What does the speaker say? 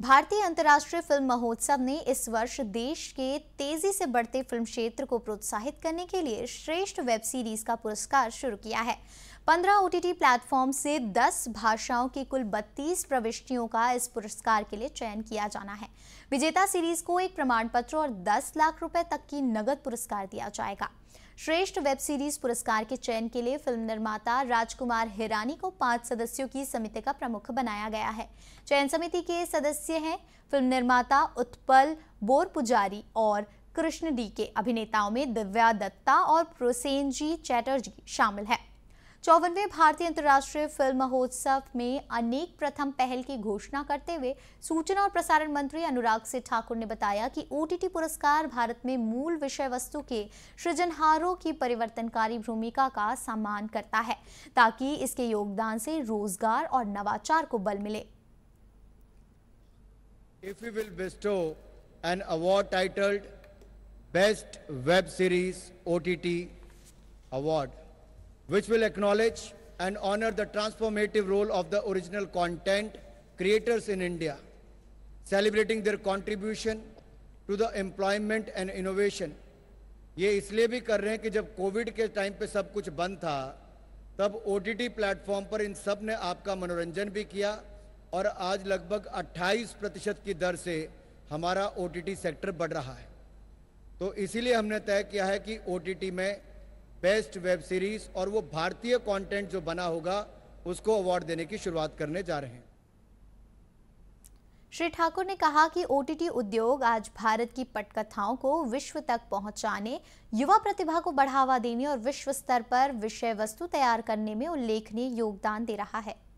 भारतीय अंतर्राष्ट्रीय फिल्म महोत्सव ने इस वर्ष देश के तेजी से बढ़ते फिल्म क्षेत्र को प्रोत्साहित करने के लिए श्रेष्ठ वेब सीरीज का पुरस्कार शुरू किया है 15 ओटीटी प्लेटफॉर्म से 10 भाषाओं की कुल 32 प्रविष्टियों का इस पुरस्कार के लिए चयन किया जाना है विजेता सीरीज को एक प्रमाण पत्र और 10 लाख रुपए तक की नगद पुरस्कार दिया जाएगा श्रेष्ठ वेब सीरीज पुरस्कार के चयन के लिए फिल्म निर्माता राजकुमार हिरानी को पांच सदस्यों की समिति का प्रमुख बनाया गया है चयन समिति के सदस्य हैं फिल्म निर्माता उत्पल बोर पुजारी और कृष्ण डी के अभिनेताओं में दिव्या दत्ता और प्रोसेनजी चैटर्जी शामिल है चौवनवे भारतीय अंतर्राष्ट्रीय फिल्म महोत्सव में अनेक प्रथम पहल की घोषणा करते हुए सूचना और प्रसारण मंत्री अनुराग सिंह ठाकुर ने बताया कि ओटीटी पुरस्कार भारत में मूल विषय वस्तु के सृजनहारों की परिवर्तनकारी भूमिका का सम्मान करता है ताकि इसके योगदान से रोजगार और नवाचार को बल मिले If which will acknowledge and honor the transformative role of the original content creators in India, celebrating their contribution to the employment and innovation. ये इसलिए भी कर रहे हैं कि जब कोविड के टाइम पे सब कुछ बंद था तब ओ टी प्लेटफॉर्म पर इन सब ने आपका मनोरंजन भी किया और आज लगभग 28 प्रतिशत की दर से हमारा ओ सेक्टर बढ़ रहा है तो इसीलिए हमने तय किया है कि ओ में बेस्ट वेब सीरीज और वो भारतीय कंटेंट जो बना होगा उसको अवार्ड देने की शुरुआत करने जा रहे हैं श्री ठाकुर ने कहा कि ओटीटी उद्योग आज भारत की पटकथाओं को विश्व तक पहुंचाने, युवा प्रतिभा को बढ़ावा देने और विश्व स्तर पर विषय वस्तु तैयार करने में उल्लेखनीय योगदान दे रहा है